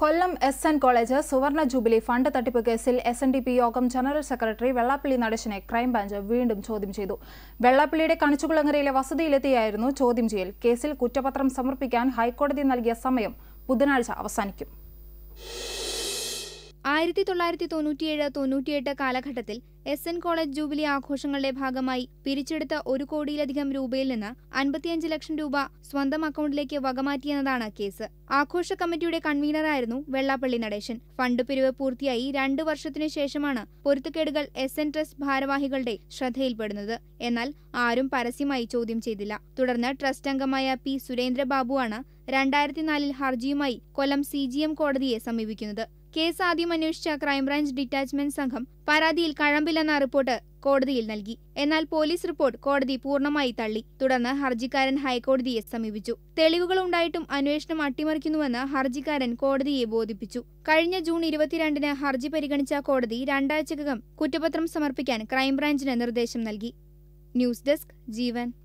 കൊല്ലം S N college സുവർണ jubilee fund തട്ടിപ്പ് കേസിൽ എസ് എൻ ഡി പി യോഗം ജനറൽ സെക്രട്ടറി വെള്ളാപ്പള്ളി നടേശനെ ക്രൈംബ്രാഞ്ച് വീണ്ടും ചോദ്യം ചെയ്തു വെള്ളാപ്പള്ളിയുടെ കണിച്ചുകുളങ്ങരയിലെ വസതിയിലെത്തിയായിരുന്നു ചോദ്യം ചെയ്യൽ കേസിൽ കുറ്റപത്രം സമർപ്പിക്കാൻ ഹൈക്കോടതി നൽകിയ സമയം ബുധനാഴ്ച അവസാനിക്കും ആയിരത്തി തൊള്ളായിരത്തി തൊണ്ണൂറ്റിയേഴ് തൊണ്ണൂറ്റിയെട്ട് കാലഘട്ടത്തിൽ എസ് എൻ കോളേജ് ജൂബിലി ആഘോഷങ്ങളുടെ ഭാഗമായി പിരിച്ചെടുത്ത ഒരു കോടിയിലധികം രൂപയിൽ നിന്ന് അൻപത്തിയഞ്ച് ലക്ഷം രൂപ സ്വന്തം അക്കൗണ്ടിലേക്ക് വകമാറ്റിയെന്നതാണ് കേസ് ആഘോഷ കമ്മിറ്റിയുടെ കൺവീനറായിരുന്നു വെള്ളാപ്പള്ളി നടേശൻ ഫണ്ട് പിരിവ് പൂർത്തിയായി രണ്ടു വർഷത്തിനു ശേഷമാണ് പൊരുത്തക്കേടുകൾ എസ് എൻ ട്രസ്റ്റ് ഭാരവാഹികളുടെ ശ്രദ്ധയിൽപ്പെടുന്നത് എന്നാൽ ആരും പരസ്യമായി ചോദ്യം ചെയ്തില്ല തുടർന്ന് ട്രസ്റ്റ് അംഗമായ പി സുരേന്ദ്രബാബുവാണ് രണ്ടായിരത്തി നാലിൽ ഹർജിയുമായി കൊല്ലം സി ജി എം കോടതിയെ സമീപിക്കുന്നത് കേസ് ആദ്യം അന്വേഷിച്ച ക്രൈംബ്രാഞ്ച് ഡിറ്റാച്ച്മെന്റ് സംഘം പരാതിയിൽ കഴമ്പില്ലെന്ന റിപ്പോർട്ട് കോടതിയിൽ നൽകി എന്നാൽ പോലീസ് റിപ്പോർട്ട് കോടതി പൂർണ്ണമായി തള്ളി തുടർന്ന് ഹർജിക്കാരൻ ഹൈക്കോടതിയെ സമീപിച്ചു തെളിവുകൾ ഉണ്ടായിട്ടും അന്വേഷണം അട്ടിമറിക്കുന്നുവെന്ന് ഹർജിക്കാരൻ കോടതിയെ ബോധിപ്പിച്ചു കഴിഞ്ഞ ജൂൺ ഇരുപത്തിരണ്ടിന് ഹർജി പരിഗണിച്ച കോടതി രണ്ടാഴ്ചക്കകം കുറ്റപത്രം സമർപ്പിക്കാൻ ക്രൈംബ്രാഞ്ചിന് നിർദ്ദേശം നൽകി ന്യൂസ് ഡെസ്ക് ജീവൻ